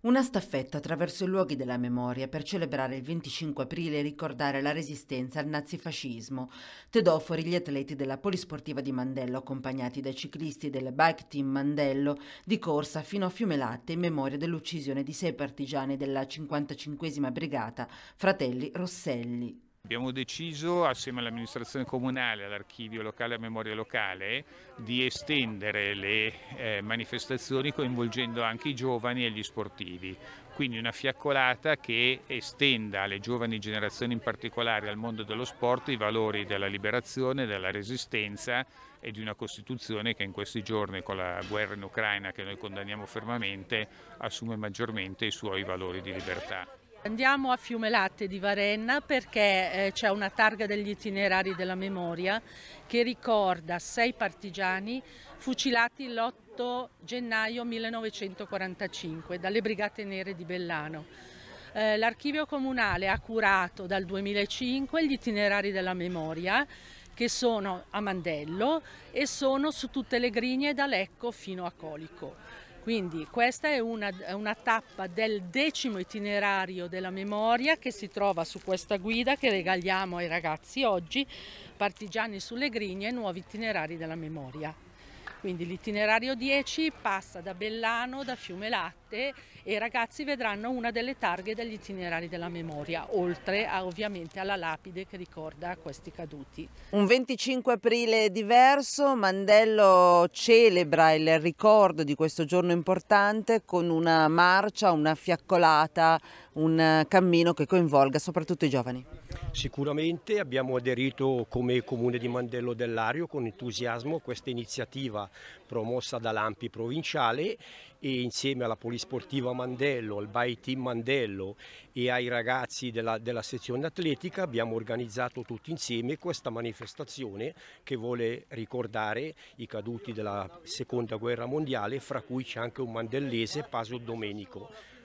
Una staffetta attraverso i luoghi della memoria per celebrare il 25 aprile e ricordare la resistenza al nazifascismo. Tedofori gli atleti della Polisportiva di Mandello, accompagnati dai ciclisti del Bike Team Mandello, di corsa fino a Fiumelatte in memoria dell'uccisione di sei partigiani della 55esima Brigata, fratelli Rosselli. Abbiamo deciso, assieme all'amministrazione comunale, all'archivio locale e a memoria locale, di estendere le eh, manifestazioni coinvolgendo anche i giovani e gli sportivi. Quindi una fiaccolata che estenda alle giovani generazioni, in particolare al mondo dello sport, i valori della liberazione, della resistenza e di una Costituzione che in questi giorni, con la guerra in Ucraina che noi condanniamo fermamente, assume maggiormente i suoi valori di libertà. Andiamo a Fiumelatte di Varenna perché eh, c'è una targa degli itinerari della memoria che ricorda sei partigiani fucilati l'8 gennaio 1945 dalle Brigate Nere di Bellano. Eh, l'archivio comunale ha curato dal 2005 gli itinerari della memoria che sono a Mandello e sono su tutte le grigne da Lecco fino a Colico. Quindi questa è una, una, tappa del decimo itinerario della memoria che si trova su questa guida che regaliamo ai ragazzi oggi, Partigiani sulle Grigne, nuovi itinerari della memoria. Quindi l'itinerario 10 passa da Bellano, da Fiume Latte e i ragazzi vedranno una delle targhe degli itinerari della memoria, oltre a, ovviamente alla lapide che ricorda questi caduti. Un 25 aprile diverso, Mandello celebra il ricordo di questo giorno importante con una marcia, una fiaccolata, un cammino che coinvolga soprattutto i giovani. Sicuramente abbiamo aderito come Comune di Mandello dell'Ario con entusiasmo a questa iniziativa promossa dall'Ampi provinciale e insieme alla Polisportiva Mandello, al Bai Team Mandello e ai ragazzi della, della sezione atletica abbiamo organizzato tutti insieme questa manifestazione che vuole ricordare i caduti della seconda guerra mondiale fra cui c'è anche un mandellese Paso Domenico.